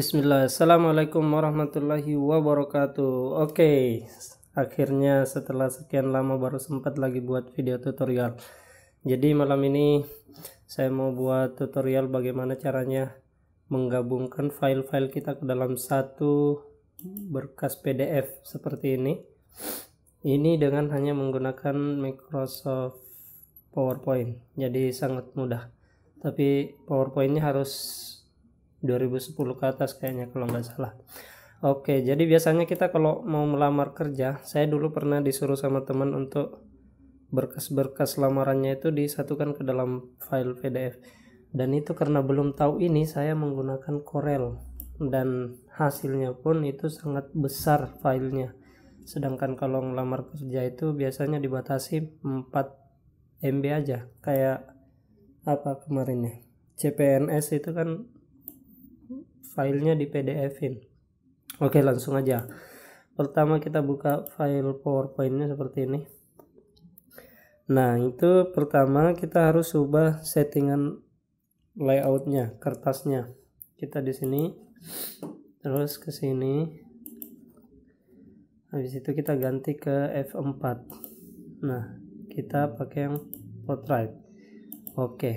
Bismillah, Assalamualaikum warahmatullahi wabarakatuh Oke, okay. akhirnya setelah sekian lama baru sempat lagi buat video tutorial Jadi malam ini saya mau buat tutorial bagaimana caranya Menggabungkan file-file kita ke dalam satu berkas PDF seperti ini Ini dengan hanya menggunakan Microsoft PowerPoint Jadi sangat mudah Tapi PowerPointnya harus 2010 ke atas kayaknya kalau nggak salah Oke jadi biasanya kita kalau mau melamar kerja saya dulu pernah disuruh sama teman untuk berkas-berkas lamarannya itu disatukan ke dalam file PDF dan itu karena belum tahu ini saya menggunakan Corel dan hasilnya pun itu sangat besar filenya sedangkan kalau melamar kerja itu biasanya dibatasi 4 MB aja kayak apa kemarinnya CPNS itu kan filenya di PDF-in oke langsung aja pertama kita buka file PowerPoint-nya seperti ini nah itu pertama kita harus ubah settingan layout layoutnya kertasnya kita di sini terus ke sini habis itu kita ganti ke F4 nah kita pakai yang portrait e. oke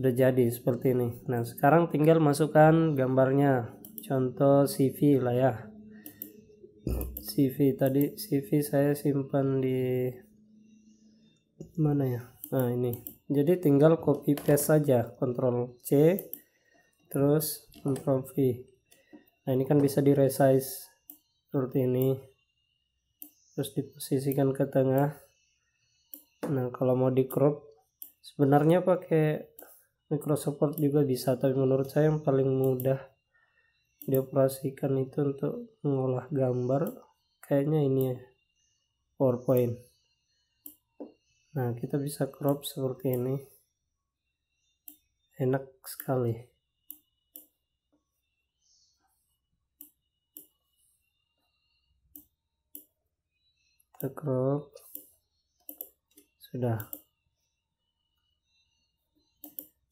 udah jadi seperti ini nah sekarang tinggal masukkan gambarnya contoh CV lah ya CV tadi CV saya simpan di mana ya nah ini jadi tinggal copy paste saja Ctrl C terus Ctrl V nah ini kan bisa di resize seperti ini terus diposisikan ke tengah nah kalau mau di crop sebenarnya pakai Microsoft Word juga bisa tapi menurut saya yang paling mudah dioperasikan itu untuk mengolah gambar kayaknya ini ya PowerPoint nah kita bisa crop seperti ini enak sekali kita crop sudah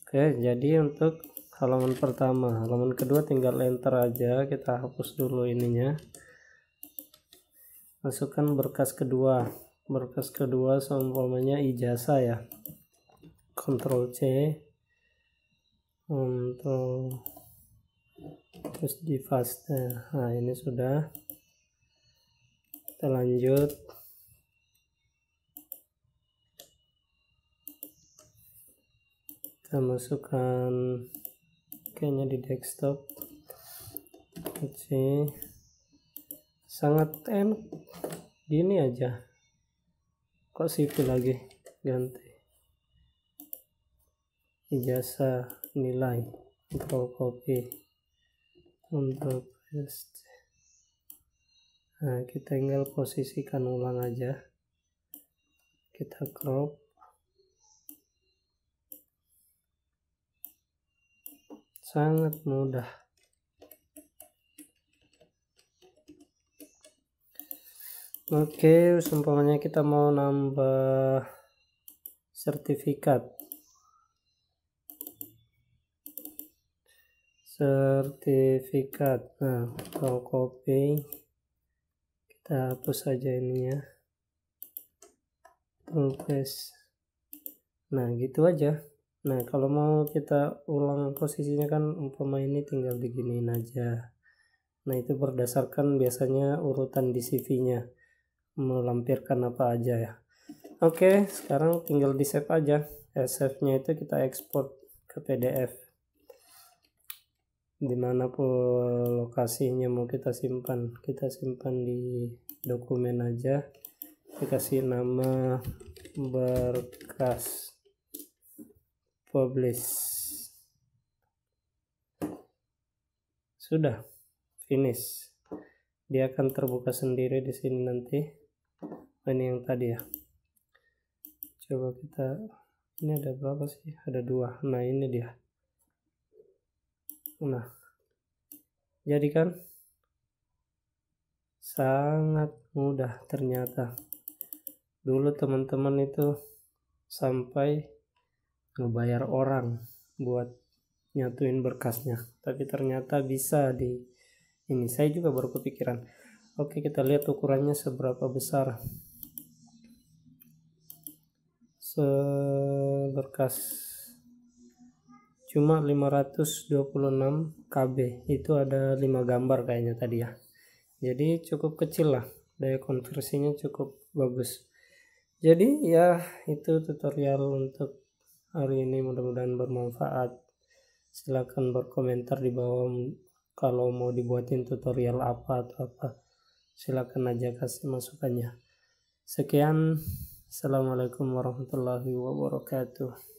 Oke, jadi untuk halaman pertama, halaman kedua tinggal enter aja, kita hapus dulu ininya. Masukkan berkas kedua. Berkas kedua seumpamanya ijazah ya. Ctrl C. Untuk terus di faster. Nah, ini sudah. Kita lanjut. kita masukkan kayaknya di desktop oke sangat enak gini aja kok situ lagi ganti ijazah nilai untuk copy untuk paste nah kita tinggal posisikan ulang aja kita crop sangat mudah oke seumpamanya kita mau nambah sertifikat sertifikat nah kalau copy kita hapus saja ininya nah gitu aja Nah, kalau mau kita ulang posisinya kan umpama ini tinggal diginiin aja. Nah, itu berdasarkan biasanya urutan di CV-nya. Melampirkan apa aja ya. Oke, sekarang tinggal di save aja. Eh, sf nya itu kita ekspor ke PDF. Dimanapun lokasinya mau kita simpan. Kita simpan di dokumen aja. Dikasih nama berkas publish sudah finish dia akan terbuka sendiri di sini nanti oh, ini yang tadi ya coba kita ini ada berapa sih ada dua nah ini dia nah jadi kan sangat mudah ternyata dulu teman-teman itu sampai ngebayar orang buat nyatuin berkasnya tapi ternyata bisa di ini saya juga baru kepikiran oke kita lihat ukurannya seberapa besar seberkas cuma 526 KB itu ada 5 gambar kayaknya tadi ya jadi cukup kecil lah daya konversinya cukup bagus jadi ya itu tutorial untuk hari ini mudah-mudahan bermanfaat silahkan berkomentar di bawah kalau mau dibuatin tutorial apa atau apa silahkan aja kasih masukannya sekian assalamualaikum warahmatullahi wabarakatuh